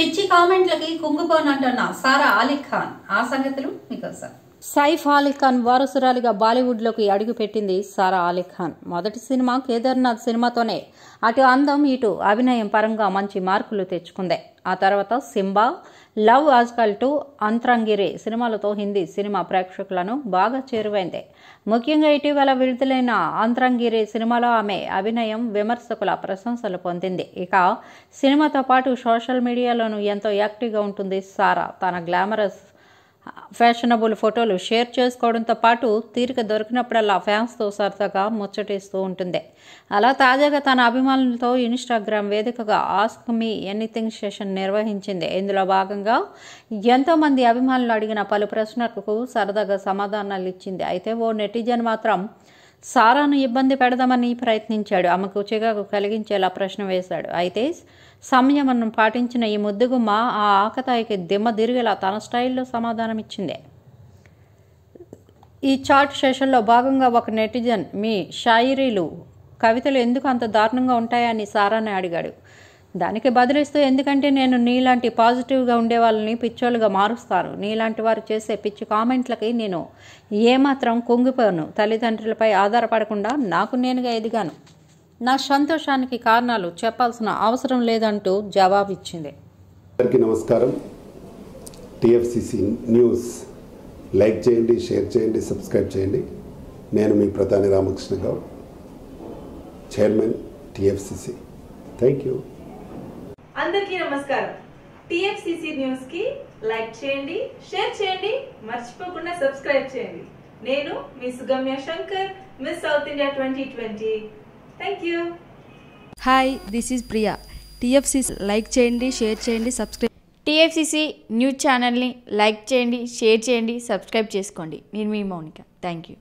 పిచ్చి కామెంట్లకి కుంగిపోనంటున్న సారా అలీ ఖాన్ ఆ సంగతులు మీకోసం సైఫ్ అలీఖాన్ వారసురాలిగా బాలీవుడ్లోకి అడుగుపెట్టింది సారా అలీఖాన్ మొదటి సినిమా కేదార్నాథ్ సినిమాతోనే అటు అందం ఇటు అభినయం పరంగా మంచి మార్కులు తెచ్చుకుంది ఆ తర్వాత సింబా లవ్ ఆజ్కల్ టు అంతరంగిరి సినిమాలతో హిందీ సినిమా ప్రేక్షకులను బాగా చేరువైంది ముఖ్యంగా ఇటీవల విడుదలైన అంతరంగిరి సినిమాలో ఆమె అభినయం విమర్శకుల ప్రశంసలు పొందింది ఇక సినిమాతో పాటు సోషల్ మీడియాలోనూ ఎంతో యాక్టివ్గా ఉంటుంది సారా తన గ్లామరస్ ఫ్యాషనబుల్ ఫోటోలు షేర్ చేసుకోవడంతో పాటు తీరిక దొరికినప్పుడల్లా ఫ్యాన్స్తో సరదాగా ముచ్చటిస్తూ ఉంటుంది అలా తాజాగా తన అభిమానులతో ఇన్స్టాగ్రామ్ వేదికగా ఆస్క్ మీ ఎనీథింగ్ సెషన్ నిర్వహించింది ఇందులో భాగంగా ఎంతోమంది అభిమానులు అడిగిన పలు ప్రశ్నలకు సరదాగా సమాధానాలు ఇచ్చింది అయితే ఓ నెటిజన్ మాత్రం సారాను ఇబ్బంది పెడదామని ప్రయత్నించాడు ఆమెకు చికాకు కలిగించేలా ప్రశ్న వేశాడు అయితే సంయమనం పాటించిన ఈ మా ఆ ఆకతాయికి దిమ్మ దిరిగేలా తన స్టైల్లో సమాధానం ఇచ్చింది ఈ చాట్ సెషన్లో భాగంగా ఒక నెటిజన్ మీ షాయిరీలు కవితలు ఎందుకు అంత దారుణంగా ఉంటాయని సారాని అడిగాడు దానికి బదులిస్తూ ఎందుకంటే నేను నీలాంటి పాజిటివ్గా ఉండే వాళ్ళని పిచ్చోళ్ళుగా మారుస్తారు నీలాంటి వారు చేసే పిచ్చి కామెంట్లకి నేను ఏమాత్రం కుంగిపోను తల్లిదండ్రులపై ఆధారపడకుండా నాకు నేనుగా ఎదిగాను నా సంతోషానికి కారణాలు చెప్పాల్సిన అవసరం లేదంటూ జవాబిచ్చింది అందరికీ నమస్కారం టిఎఫ్సిసి న్యూస్ లైక్ చేయండి షేర్ చేయండి సబ్స్క్రైబ్ చేయండి నేను మీ ప్రధాని Ramakrishna Goud chairman TFCC thank you అందరికీ నమస్కారం టిఎఫ్సిసి న్యూస్ కి లైక్ చేయండి షేర్ చేయండి మర్చిపోకుండా సబ్స్క్రైబ్ చేయండి నేను మీ Sugamya Shankar miss south India twenty twenty thank you hi this is Priya TFCC like చేయండి షేర్ చేయండి సబ్స్క్రైబ్ టిఎఫ్సిసి న్యూస్ ఛానల్ని లైక్ చేయండి షేర్ చేయండి సబ్స్క్రైబ్ చేసుకోండి నేను మీ మౌనిక థ్యాంక్ యూ